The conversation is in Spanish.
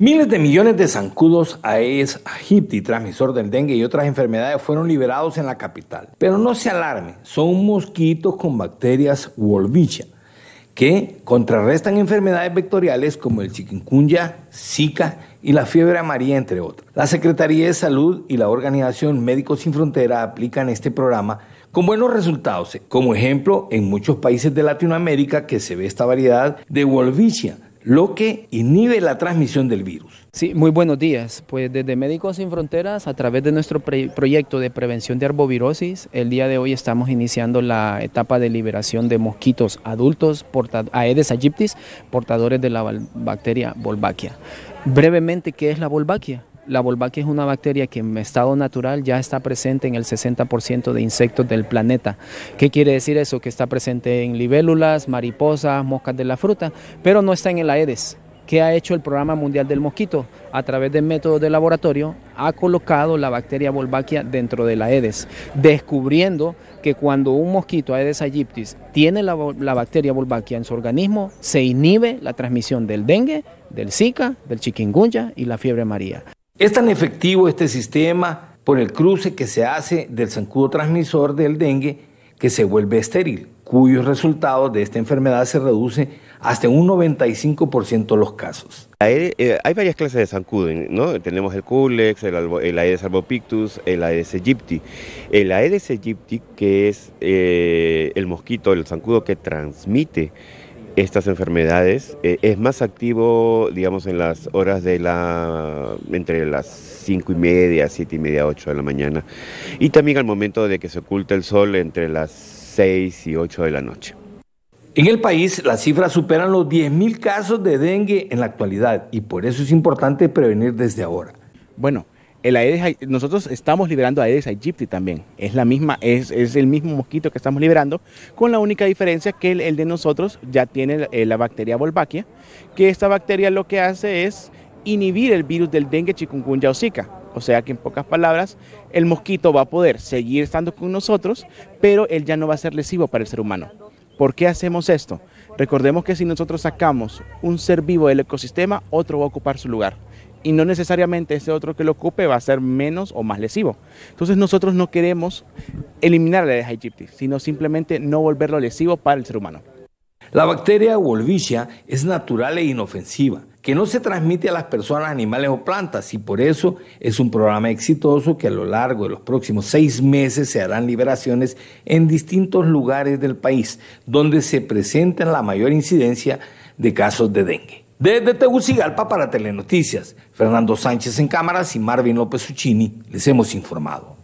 Miles de millones de zancudos, Aedes aegypti, transmisor del dengue y otras enfermedades fueron liberados en la capital. Pero no se alarme, son mosquitos con bacterias Wolvichia que contrarrestan enfermedades vectoriales como el chikungunya, Zika y la fiebre amarilla, entre otras. La Secretaría de Salud y la Organización Médicos Sin Frontera aplican este programa con buenos resultados, como ejemplo en muchos países de Latinoamérica que se ve esta variedad de Wolvichia lo que inhibe la transmisión del virus. Sí, muy buenos días. Pues desde Médicos Sin Fronteras, a través de nuestro proyecto de prevención de arbovirosis, el día de hoy estamos iniciando la etapa de liberación de mosquitos adultos, Aedes aegyptis, portadores de la bacteria Volvaquia. Brevemente, ¿qué es la Volvaquia? La Volvaquia es una bacteria que en estado natural ya está presente en el 60% de insectos del planeta. ¿Qué quiere decir eso? Que está presente en libélulas, mariposas, moscas de la fruta, pero no está en el Aedes. ¿Qué ha hecho el Programa Mundial del Mosquito? A través de métodos de laboratorio ha colocado la bacteria Volvaquia dentro de la Aedes, descubriendo que cuando un mosquito Aedes aegypti tiene la, bacteria Volvaquia en su organismo, se inhibe la transmisión del dengue, del Zika, del chikungunya y la fiebre maría. Es tan efectivo este sistema por el cruce que se hace del zancudo transmisor del dengue que se vuelve estéril, cuyos resultados de esta enfermedad se reduce hasta un 95% los casos. Eh, hay varias clases de zancudo, Tenemos el culex, el, Aedes albopictus, el Aedes aegypti. El Aedes aegypti, que es eh, el mosquito, el zancudo que transmite estas enfermedades. Eh, es más activo, digamos, en las horas de la. entre las 5 y media, siete y media, ocho de la mañana. Y también al momento de que se oculta el sol entre las 6 y 8 de la noche. En el país, las cifras superan los 10.000 casos de dengue en la actualidad y por eso es importante prevenir desde ahora. Bueno, el Aedes, nosotros estamos liberando Aedes aegypti también. Es la misma, es, el mismo mosquito que estamos liberando, con la única diferencia que el, de nosotros ya tiene la, bacteria volvaquia, que esta bacteria lo que hace es inhibir el virus del dengue, chikungunya o zika. O sea que en pocas palabras, el mosquito va a poder seguir estando con nosotros, pero él ya no va a ser lesivo para el ser humano. ¿Por qué hacemos esto? Recordemos que si nosotros sacamos un ser vivo del ecosistema, otro va a ocupar su lugar y no necesariamente ese otro que lo ocupe va a ser menos o más lesivo. Entonces nosotros no queremos eliminar la Deja aegypti, sino simplemente no volverlo lesivo para el ser humano. La bacteria Wolvicia es natural e inofensiva, que no se transmite a las personas, animales o plantas, y por eso es un programa exitoso que a lo largo de los próximos seis meses se harán liberaciones en distintos lugares del país, donde se presenta la mayor incidencia de casos de dengue. Desde Tegucigalpa para Telenoticias, Fernando Sánchez en cámaras y Marvin López Uccini les hemos informado.